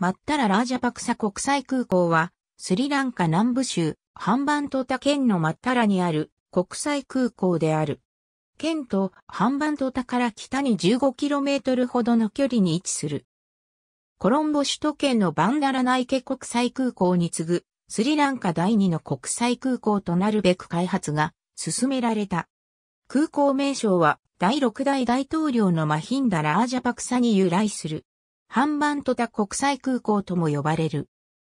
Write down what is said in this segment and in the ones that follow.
マッタララージャパクサ国際空港は、スリランカ南部州、ハンバントタ県のマッタラにある国際空港である。県とハンバントタから北に 15km ほどの距離に位置する。コロンボ首都圏のバンダラナイケ国際空港に次ぐ、スリランカ第二の国際空港となるべく開発が進められた。空港名称は第6代大統領のマヒンダ・ラージャパクサに由来する。ハンバントタ国際空港とも呼ばれる。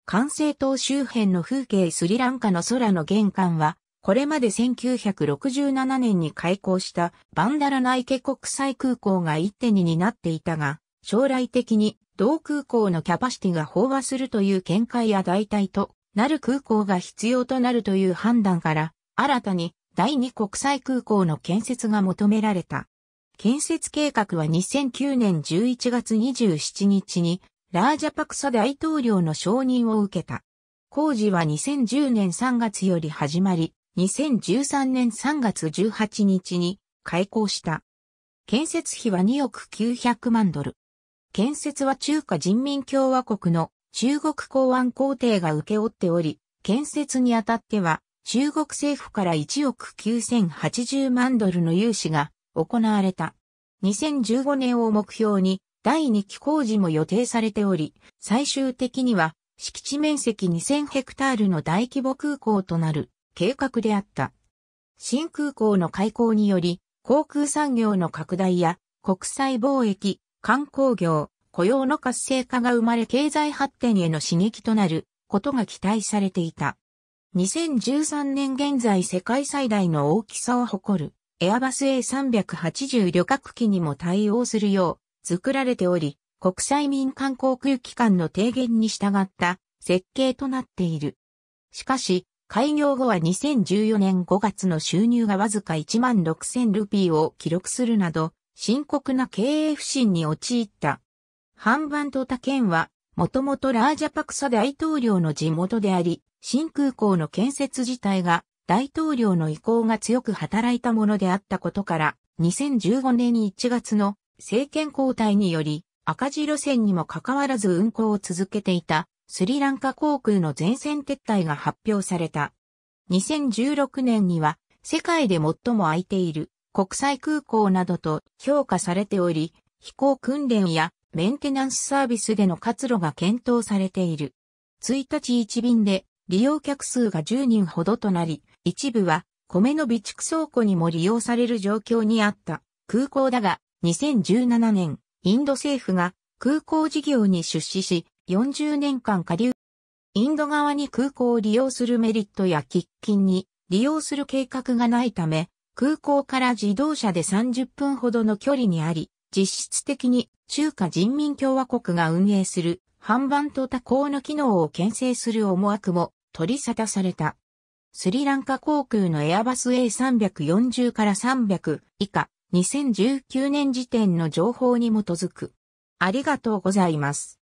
関西島周辺の風景スリランカの空の玄関は、これまで1967年に開港したバンダラナイケ国際空港が一手に担っていたが、将来的に同空港のキャパシティが飽和するという見解や代替となる空港が必要となるという判断から、新たに第二国際空港の建設が求められた。建設計画は2009年11月27日にラージャパクサ大統領の承認を受けた。工事は2010年3月より始まり、2013年3月18日に開工した。建設費は2億900万ドル。建設は中華人民共和国の中国公安工程が請け負っており、建設にあたっては中国政府から1億9080万ドルの融資が行われた。2015年を目標に第2期工事も予定されており、最終的には敷地面積2000ヘクタールの大規模空港となる計画であった。新空港の開港により、航空産業の拡大や国際貿易、観光業、雇用の活性化が生まれ経済発展への刺激となることが期待されていた。2013年現在世界最大の大きさを誇るエアバス A380 旅客機にも対応するよう作られており、国際民間航空機関の提言に従った設計となっている。しかし、開業後は2014年5月の収入がわずか1万6000ルピーを記録するなど、深刻な経営不振に陥った。ハンバント他県は、もともとラージャパクサ大統領の地元であり、新空港の建設自体が大統領の意向が強く働いたものであったことから、2015年1月の政権交代により、赤字路線にもかかわらず運行を続けていたスリランカ航空の全線撤退が発表された。2016年には世界で最も空いている国際空港などと評価されており、飛行訓練やメンテナンスサービスでの活路が検討されている。1日1便で利用客数が10人ほどとなり、一部は米の備蓄倉庫にも利用される状況にあった空港だが、2017年、インド政府が空港事業に出資し、40年間下流。インド側に空港を利用するメリットや喫緊に利用する計画がないため、空港から自動車で30分ほどの距離にあり、実質的に中華人民共和国が運営する販売と多項の機能を牽制する思惑も取り沙汰された。スリランカ航空のエアバス A340 から300以下2019年時点の情報に基づく。ありがとうございます。